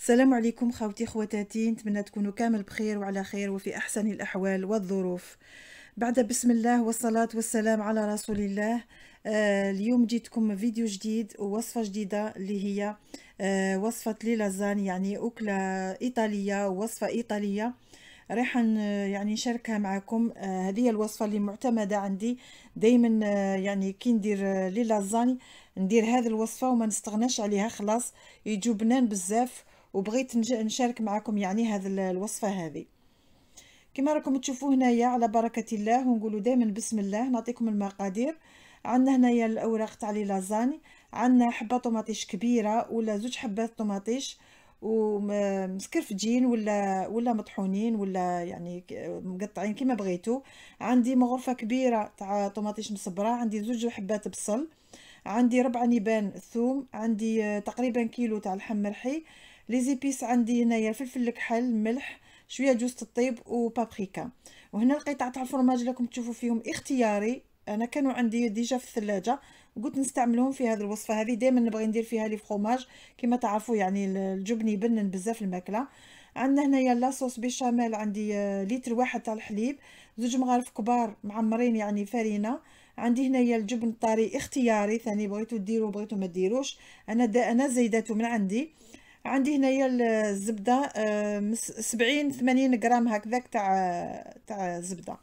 السلام عليكم خاوتي خواتاتي نتمنى تكونوا كامل بخير وعلى خير وفي احسن الاحوال والظروف بعد بسم الله والصلاة والسلام على رسول الله آه اليوم جيتكم فيديو جديد ووصفة جديدة اللي هي آه وصفة ليلازان يعني أكلة إيطالية وصفة إيطالية راح يعني نشاركها معكم آه هذه الوصفة اللي معتمدة عندي دايما آه يعني كي ندير آه، لي لازاني ندير هذه الوصفة وما نستغناش عليها خلاص يجوا بنان بزاف وبغيت نشارك معكم يعني هذا الوصفه هذه كما راكم تشوفوا هنايا على بركه الله ونقولوا دائما بسم الله نعطيكم المقادير عندنا هنايا الاوراق تاع لي لازاني عندنا حبه طماطيش كبيره ولا زوج حبات طماطيش ومسكرفجين ولا ولا مطحونين ولا يعني مقطعين كما بغيتو عندي مغرفه كبيره تاع طماطيش مصبره عندي زوج حبات بصل عندي ربع نيبان ثوم عندي تقريبا كيلو تاع الحم مرحي لي زيبيس عندي هنايا الفلفل الكحل الملح شويه جوز الطيب وبابريكا وهنا القطع تاع الفرماج راكم تشوفوا فيهم اختياري انا كانوا عندي ديجا في الثلاجه قلت نستعملهم في هذه الوصفه هذه دائما نبغي ندير فيها لي فرماج كما تعرفوا يعني الجبن يبنن بزاف الماكله عندنا هنايا لاصوص بيشاميل عندي آه، لتر واحد تاع الحليب زوج مغارف كبار معمرين يعني فرينه عندي هنايا الجبن الطري اختياري ثاني بغيتو ديرو بغيتو ما ديروش انا دا انا زيداتو من عندي عندي هنايا الزبده آه، سبعين ثمانين غرام هكذاك تاع تاع زبده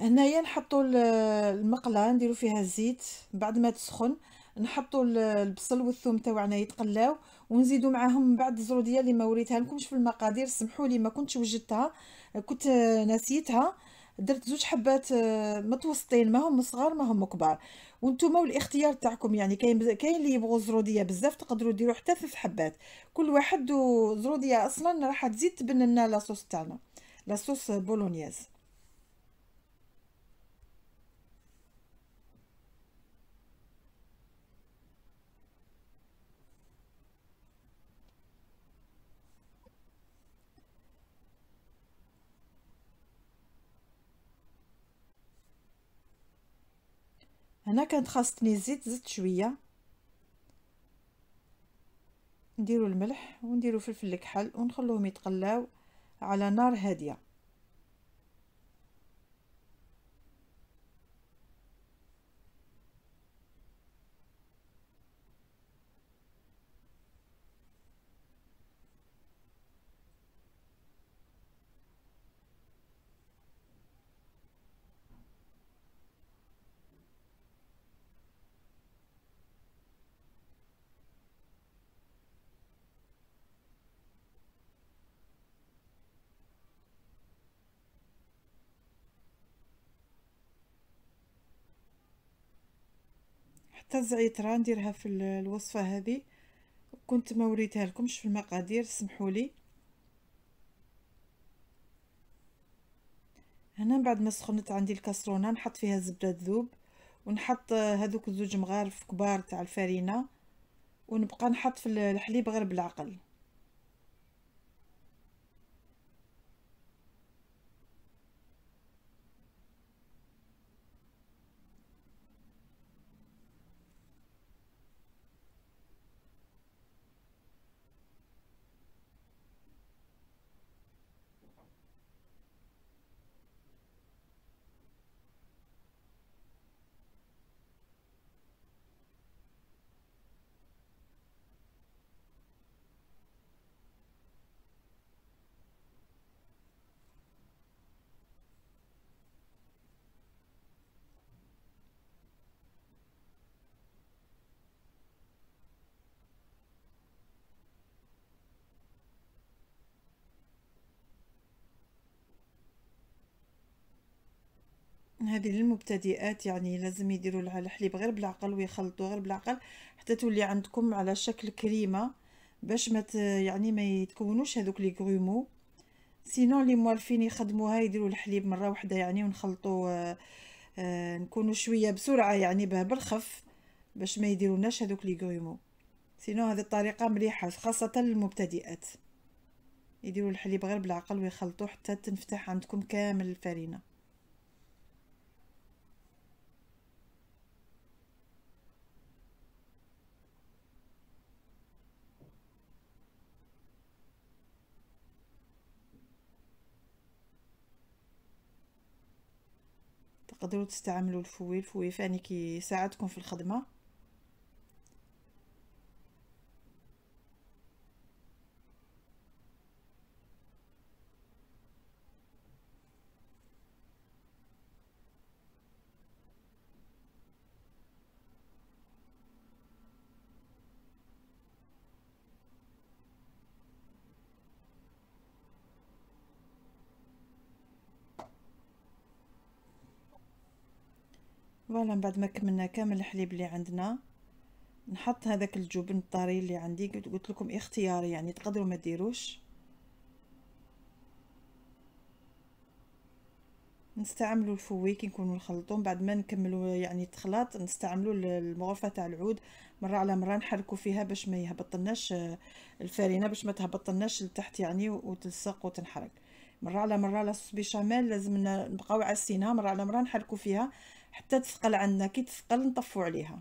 هنايا نحطو المقله نديرو فيها الزيت بعد ما تسخن نحطو البصل والثوم تاعنا يتقلاو ونزيدو معاهم من بعد الزروديه اللي ما وريتها لكمش في المقادير سمحوا لي ما كنتش وجدتها كنت نسيتها درت زوج حبات آه، متوسطين ما هم صغار ما هم كبار وانتم والاختيار تاعكم يعني كاين كاين اللي يبغوا زروديه بزاف تقدروا ديروا حتى ثلاث حبات كل واحد وزروديه اصلا راح تزيد تبنى لنا لاصوص تاعنا لاصوص بولونيز هنا كانت خاصتني الزيت زدت شويه نديرو الملح ونديرو فلفل الكحل ونخلوهم يتقلاو على نار هاديه حتى الزعتر نديرها في الوصفه هذه كنت ما وريتها لكمش في المقادير سمحوا لي هنا من بعد ما سخنت عندي الكسرونه نحط فيها زبده ذوب ونحط هذوك الزوج مغارف كبار تاع الفرينه ونبقى نحط في الحليب غير بالعقل هذه للمبتدئات يعني لازم يديروا لها الحليب غير بالعقل ويخلطوا غير بالعقل حتى تولي عندكم على شكل كريمه باش ما يعني ما يتكونوش هذوك لي غرومو سينو لي موالفين يخدموها يديروا الحليب مره واحده يعني ونخلطوا آه آه نكونوا شويه بسرعه يعني به بالخف باش ما يديروناش هذوك لي غرومو سينو هذه الطريقه مليحه خاصه للمبتدئات يديروا الحليب غير بالعقل ويخلطوه حتى تنفتح عندكم كامل الفرينه تقدروا تستعملوا الفويل الفوي فاني كيساعدكم في الخدمه فوالا من بعد ما كملنا كامل الحليب اللي عندنا نحط هذاك الجبن الطري اللي عندي قلت لكم اختياري يعني تقدروا ما ديروش نستعملوا الفوي كي نكونوا نخلطوا بعد ما نكملوا يعني التخلاط نستعملوا المغرفه تاع العود مره على مره نحركوا فيها باش ما يهبطلناش الفرينه باش ما تهبطلناش لتحت يعني وتلصق وتنحرك مره على مره لا صوص بيشاميل لازم نبقاو عاسينها مره على مره نحركوا فيها حتى تثقل عندنا كي تثقل نطفو عليها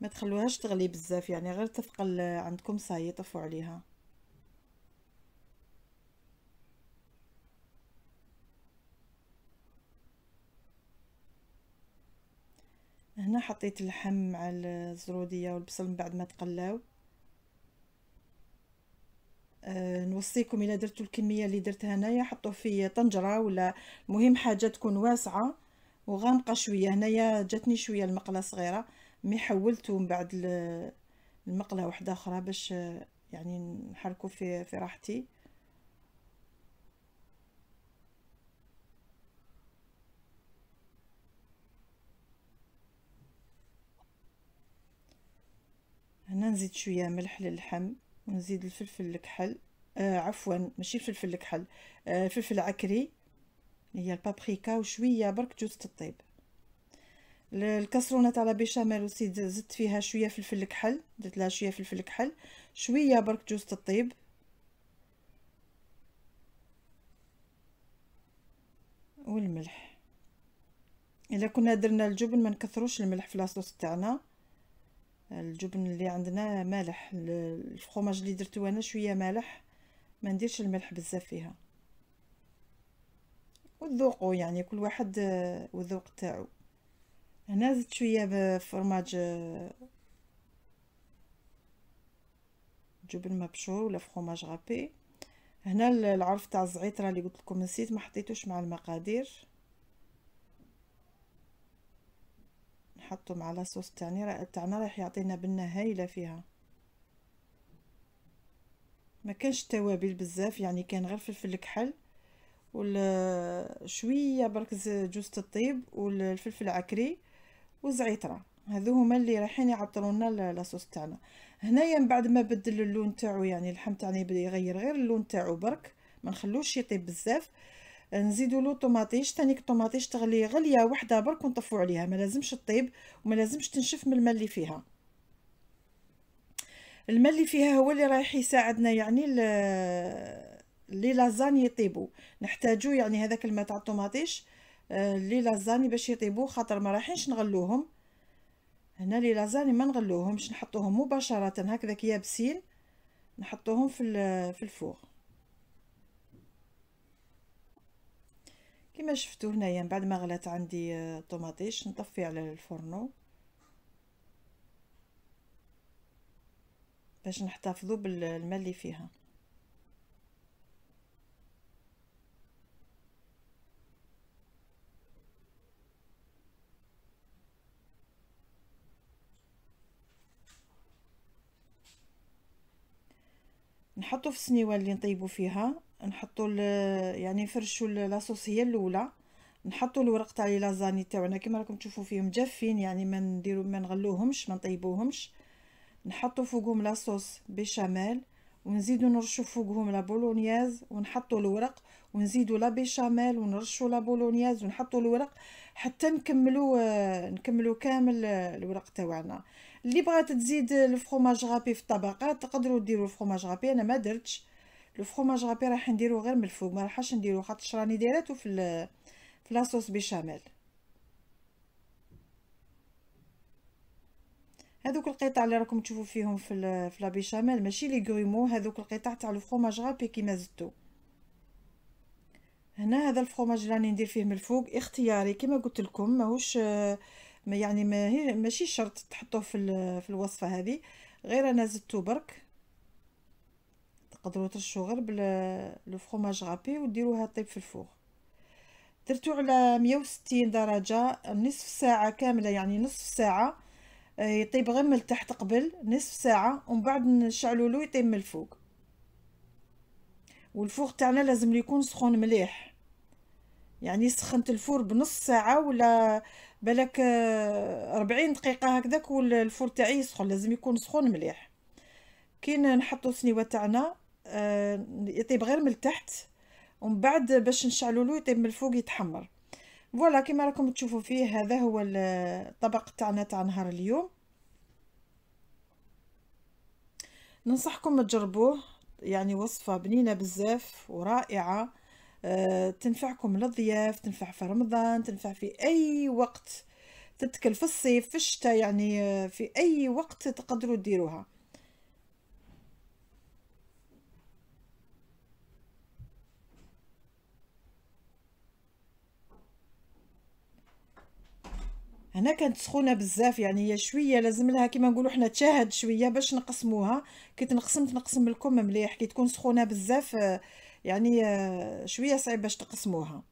ما تخلوهاش تغلي بزاف يعني غير تثقل عندكم صايي طفوا عليها حطيت اللحم مع الزرودية والبصل من بعد ما تقلاو أه نوصيكم الا درتو الكميه اللي درتها هنايا حطوه في طنجره ولا المهم حاجه تكون واسعه وغامقه شويه هنايا جاتني شويه المقله صغيره مي حولته من بعد المقله واحده اخرى باش آه، يعني نحركو في في راحتي نزيد شويه ملح للحم ونزيد الفلفل الكحل آه عفوا ماشي فلفل الكحل آه فلفل عكري هي البابريكا وشويه برك جوز الطيب الكسرونه تاع لا بيشاميل وسي زدت فيها شويه فلفل الكحل درت لها شويه فلفل كحل شويه برك جوز الطيب والملح الا كنا درنا الجبن ما نكثروش الملح في لاصوص تاعنا الجبن اللي عندنا مالح الفخوماج اللي درتو انا شويه مالح ما نديرش الملح بزاف فيها وذوقوا يعني كل واحد آه، والذوق تاعو هنا زدت شويه بفرماج آه، جبن مبشور ولا فخوماج غابي هنا العرف تاع الزعتر اللي قلت لكم نسيت ما حطيتوش مع المقادير نحطهم على صوص تاعنا تاعنا راح يعطينا بنه هايله فيها ما كانش توابل بزاف يعني كان غير فلفل كحل وشويه برك جوزه الطيب والفلفل عكري الزعيطرة، هذو هما اللي رايحين يعطروا لنا لاصوص تاعنا هنايا من بعد ما بدل اللون تاعو يعني اللحم تاعنا يبدا يغير غير اللون تاعو برك ما نخلوش يطيب بزاف نزيدوا له طوماطيش تانيك الطوماطيش تغلي غليه وحده برك ونطفوا عليها ما لازمش تطيب وما لازمش تنشف من الماء اللي فيها الماء اللي فيها هو اللي رايح يساعدنا يعني لي لازاني يطيبوا نحتاجو يعني هذاك الماء تاع الطوماطيش آه، لي لازاني باش يطيبوا خاطر ما رايحينش نغلوهم هنا لي لازاني ما نغلوهمش نحطوهم مباشره هكذاك يابسين نحطوهم في في الفوغ كما شفتو هنايا من بعد ما غلات عندي آه، طوماطيش نطفي على الفرنو باش نحتفظو بالماء اللي فيها نحطو في السنيوه اللي نطيبو فيها نحطو يعني نفرشو لاصوص هي الاولى نحطو الورق تاع لي لازاني تاعنا كيما راكم تشوفوا فيهم جافين يعني ما نديرو ما نغلوهمش ما نطيبوهمش نحطو فوقهم لاصوص بيشاميل ونزيدو نرشو فوقهم لابولونياز ونحطو الورق ونزيدو لا بيشاميل ونرشو لا ونحطو الورق حتى نكملو آه، نكملو كامل آه، الورق تاعنا اللي بغات تزيد الفرماج غابي في الطبقات تقدروا ديروا الفرماج غابي انا ما درتش الفرماج رابي راح نديرو غير من الفوق ما راحش نديرو خاطرش راني دايرته في في لاصوص بيشاميل هذوك القطع اللي راكم تشوفوا فيهم في في لابيشاميل ماشي لي غريمو هذوك القطع تاع الفرماج رابي كيما زدتو هنا هذا الفرماج راني ندير فيه من الفوق اختياري كما قلت لكم ماهوش يعني ما ماشي شرط تحطوه في في الوصفه هذه غير انا زدتو برك تقدروا ترشوا غير باللو لو فرماج غابي وديروها طيب في الفوغ درتو على 160 درجه نصف ساعه كامله يعني نصف ساعه آه، يطيب غير من التحت قبل نصف ساعه ومن بعد نشعلوا له يطيب من الفوق والفوق تاعنا لازم يكون سخون مليح يعني سخنت الفور بنص ساعه ولا بالك 40 آه، دقيقه هكذاك والفور تاعي يسخن لازم يكون سخون مليح كي نحطو السنيوه تاعنا آه، يطيب غير من التحت ومن بعد باش نشعلو له يطيب من الفوق يتحمر فوالا كيما راكم تشوفوا فيه هذا هو الطبق تاعنا تاع نهار اليوم ننصحكم تجربوه يعني وصفه بنينه بزاف ورائعه أه تنفعكم للضياف تنفع في رمضان تنفع في اي وقت تتكل في الصيف في الشتاء يعني آه، في اي وقت تقدروا ديروها هنا كانت سخونه بزاف يعني هي شويه لازم لها كيما نقولوا حنا تشاهد شويه باش نقسموها كي تنقسم تنقسم لكم مليح كي تكون سخونه بزاف آه، يعني آه، شويه صعيب باش تقسموها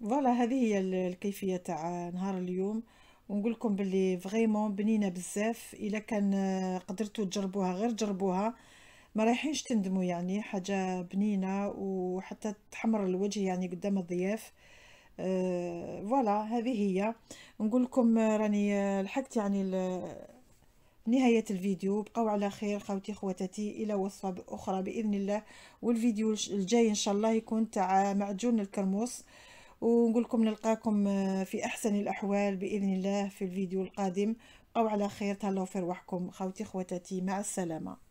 فوالا هذه هي الكيفيه تاع نهار اليوم ونقول لكم باللي فريمون بنينه بزاف الا كان آه، قدرتوا تجربوها غير جربوها ما رايحينش تندموا يعني حاجه بنينه وحتى تحمر الوجه يعني قدام الضياف أه فوالا هذه هي نقول لكم راني لحقت يعني نهاية الفيديو بقوا على خير خوتي خواتاتي إلى وصفة أخرى بإذن الله والفيديو الجاي إن شاء الله يكون تاع معجون الكرموس ونقول لكم نلقاكم آه، في أحسن الأحوال بإذن الله في الفيديو القادم بقوا على خير تهلاو في رواحكم خوتي خواتاتي مع السلامة